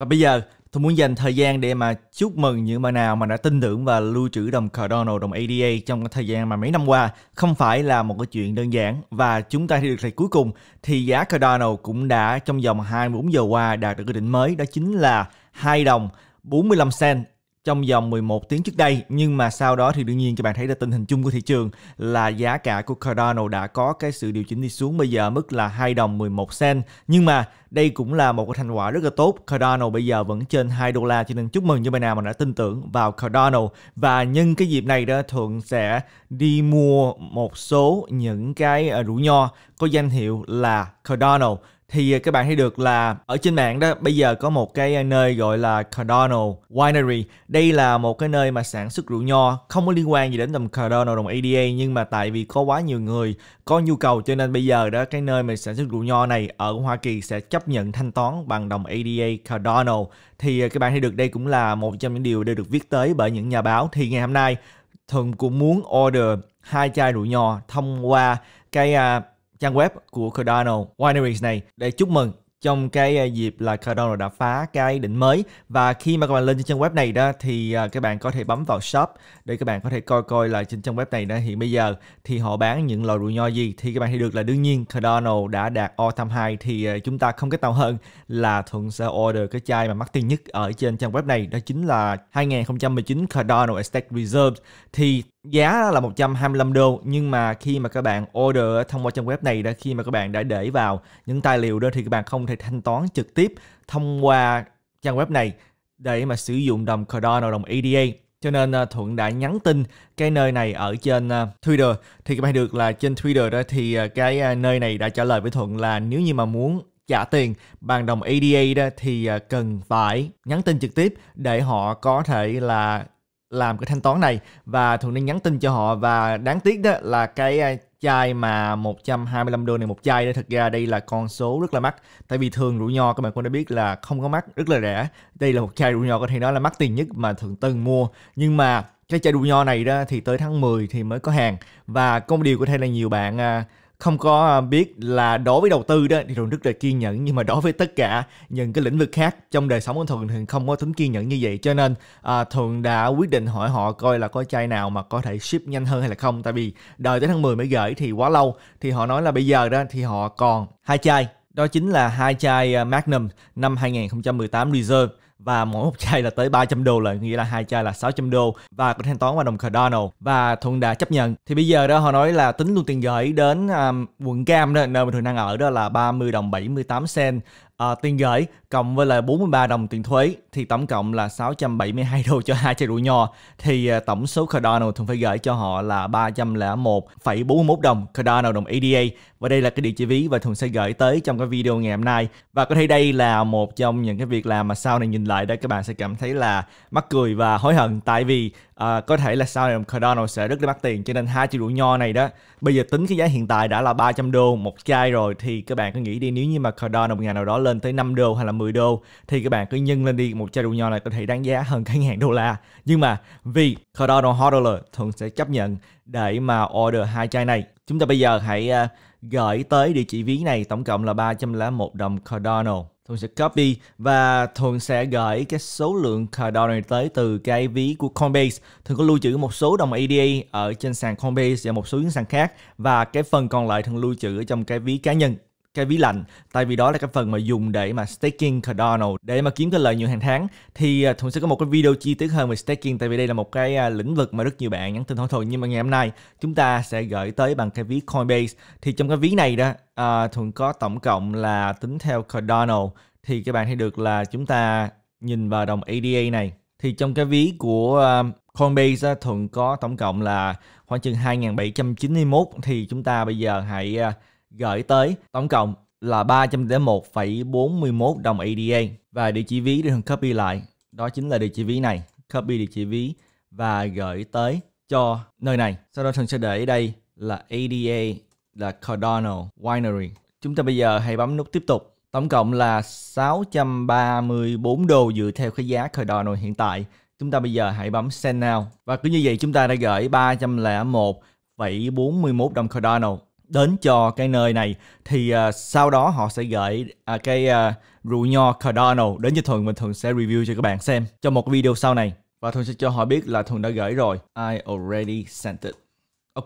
Và bây giờ tôi muốn dành thời gian để mà chúc mừng những bạn nào mà đã tin tưởng và lưu trữ đồng Cardano, đồng ADA trong cái thời gian mà mấy năm qua không phải là một cái chuyện đơn giản và chúng ta thì được thấy cuối cùng thì giá Cardano cũng đã trong vòng 24 giờ qua đạt được cái đỉnh mới đó chính là 2 đồng 45 cent trong vòng 11 tiếng trước đây nhưng mà sau đó thì đương nhiên các bạn thấy là tình hình chung của thị trường là giá cả của Cardano đã có cái sự điều chỉnh đi xuống bây giờ mức là 2 đồng 11 cent nhưng mà đây cũng là một cái thành quả rất là tốt Cardano bây giờ vẫn trên 2 đô la cho nên chúc mừng cho bạn nào mà đã tin tưởng vào Cardano và nhân cái dịp này đó Thuận sẽ đi mua một số những cái à, rủ nho có danh hiệu là Cardano thì à, các bạn thấy được là ở trên mạng đó bây giờ có một cái à, nơi gọi là Cardano Winery. Đây là một cái nơi mà sản xuất rượu nho không có liên quan gì đến tầm Cardano đồng ADA nhưng mà tại vì có quá nhiều người có nhu cầu cho nên bây giờ đó cái nơi mà sản xuất rượu nho này ở Hoa Kỳ sẽ chấp nhận thanh toán bằng đồng ADA Cardano. Thì à, các bạn thấy được đây cũng là một trong những điều đều được viết tới bởi những nhà báo. Thì ngày hôm nay thường cũng muốn order hai chai rượu nho thông qua cái uh, trang web của Cardano Wineries này để chúc mừng trong cái à, dịp là Cardano đã phá cái đỉnh mới và khi mà các bạn lên trên trang web này đó thì à, các bạn có thể bấm vào shop để các bạn có thể coi coi là trên trang web này đó hiện bây giờ thì họ bán những loại rượu nho gì thì các bạn thấy được là đương nhiên Cardano đã đạt all time high thì à, chúng ta không cách nào hơn là thuận sẽ order cái chai mà mắc tiền nhất ở trên trang web này đó chính là 2019 Cardano Estate Reserves thì giá là 125 đô nhưng mà khi mà các bạn order thông qua trang web này đã khi mà các bạn đã để vào những tài liệu đó thì các bạn không thể thanh toán trực tiếp thông qua trang web này để mà sử dụng đồng Cardano đồng ADA cho nên à, Thuận đã nhắn tin cái nơi này ở trên à, Twitter thì các bạn được là trên Twitter đó thì à, cái nơi này đã trả lời với Thuận là nếu như mà muốn trả tiền bằng đồng ADA đó thì cần phải nhắn tin trực tiếp để họ có thể là làm cái thanh toán này và thường nên nhắn tin cho họ và đáng tiếc đó là cái à, chai mà 125 đô này một chai đó thực ra đây là con số rất là mắc tại vì thường rượu nho các bạn cũng đã biết là không có mắc rất là rẻ đây là một chai rượu nho có thể nói là mắc tiền nhất mà thường tân mua nhưng mà cái chai rượu nho này đó thì tới tháng 10 thì mới có hàng và có điều có thể là nhiều bạn à, không có à, biết là đối với đầu tư đó thì thường rất là kiên nhẫn nhưng mà đối với tất cả những cái lĩnh vực khác trong đời sống của thường thường không có tính kiên nhẫn như vậy cho nên à, thường đã quyết định hỏi họ coi là có chai nào mà có thể ship nhanh hơn hay là không tại vì đợi tới tháng 10 mới gửi thì quá lâu thì họ nói là bây giờ đó thì họ còn hai chai đó chính là hai chai à, Magnum năm 2018 Reserve và mỗi một chai là tới 300 đô là nghĩa là hai chai là 600 đô và có thanh toán qua đồng cardano và thuận đã chấp nhận thì bây giờ đó họ nói là tính luôn tiền gửi đến um, quận cam đó nơi mà thuận đang ở đó là 30 đồng 78 sen à, tiền gửi cộng với là 43 đồng tiền thuế thì tổng cộng là 672 đô cho hai chai rượu nho thì à, tổng số Cardano thường phải gửi cho họ là 301,41 đồng Cardano đồng ADA và đây là cái địa chỉ ví và thường sẽ gửi tới trong cái video ngày hôm nay và có thể đây là một trong những cái việc làm mà sau này nhìn lại đây các bạn sẽ cảm thấy là mắc cười và hối hận tại vì uh, có thể là sau này Cardano sẽ rất là mắc tiền cho nên hai triệu rưỡi nho này đó bây giờ tính cái giá hiện tại đã là 300 đô một chai rồi thì các bạn cứ nghĩ đi nếu như mà Cardano một ngày nào đó lên tới 5 đô hay là 10 đô thì các bạn cứ nhân lên đi một chai rượu nho này có thể đáng giá hơn cả ngàn đô la nhưng mà vì Cardano hodler thường sẽ chấp nhận để mà order hai chai này chúng ta bây giờ hãy uh, gửi tới địa chỉ ví này tổng cộng là 301 đồng Cardano Thuận sẽ copy và Thuận sẽ gửi cái số lượng card này tới từ cái ví của Coinbase. Thuận có lưu trữ một số đồng ADA e ở trên sàn Coinbase và một số những sàn khác và cái phần còn lại Thuận lưu trữ ở trong cái ví cá nhân cái ví lạnh tại vì đó là cái phần mà dùng để mà staking Cardano để mà kiếm cái lợi nhuận hàng tháng thì à, Thuận sẽ có một cái video chi tiết hơn về staking tại vì đây là một cái à, lĩnh vực mà rất nhiều bạn nhắn tin hỏi Thuận nhưng mà ngày hôm nay chúng ta sẽ gửi tới bằng cái ví Coinbase thì trong cái ví này đó uh, Thuận có tổng cộng là tính theo Cardano thì các bạn thấy được là chúng ta nhìn vào đồng ADA này thì trong cái ví của uh, Coinbase Thuận có tổng cộng là khoảng chừng 2.791 thì chúng ta bây giờ hãy uh, gửi tới tổng cộng là 301,41 đồng ADA e và địa chỉ ví được copy lại. Đó chính là địa chỉ ví này, copy địa chỉ ví và gửi tới cho nơi này. Sau đó Thần sẽ để đây là ADA e là Cardano Winery. Chúng ta bây giờ hãy bấm nút tiếp tục. Tổng cộng là 634 đô dựa theo cái giá Cardano hiện tại. Chúng ta bây giờ hãy bấm Send Now. Và cứ như vậy chúng ta đã gửi 301,41 đồng Cardano đến cho cái nơi này thì uh, sau đó họ sẽ gửi uh, cái uh, rượu nho Cardano đến như thường mình thường sẽ review cho các bạn xem cho một video sau này và Thuận sẽ cho họ biết là Thuận đã gửi rồi I already sent it ok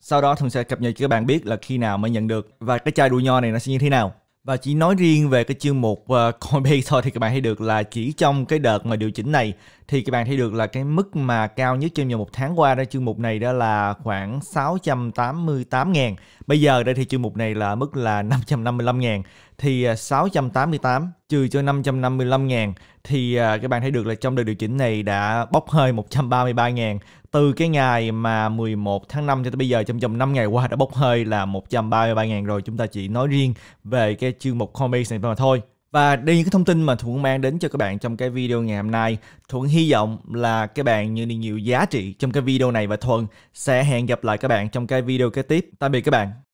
sau đó Thuận sẽ cập nhật cho các bạn biết là khi nào mới nhận được và cái chai rượu nho này nó sẽ như thế nào và chỉ nói riêng về cái chương mục ờ, uh, Coinbase thôi thì các bạn thấy được là chỉ trong cái đợt mà điều chỉnh này thì các bạn thấy được là cái mức mà cao nhất trong vòng một tháng qua đó chương mục này đó là khoảng 688 ngàn. Bây giờ đây thì chương mục này là mức là 555 ngàn thì 688 ờ, trừ cho 555 ngàn thì ờ, các bạn thấy được là trong đợt điều chỉnh này đã bốc hơi 133 ngàn từ cái ngày mà 11 tháng 5 cho tới bây giờ trong vòng 5 ngày qua đã bốc hơi là 133.000 rồi chúng ta chỉ nói riêng về cái chương mục comics này mà thôi và đây những cái thông tin mà Thuận mang đến cho các bạn trong cái video ngày hôm nay. Thuận hy vọng là các bạn nhận được nhiều giá trị trong cái video này và Thuận sẽ hẹn gặp lại các bạn trong cái video kế tiếp. Tạm biệt các bạn.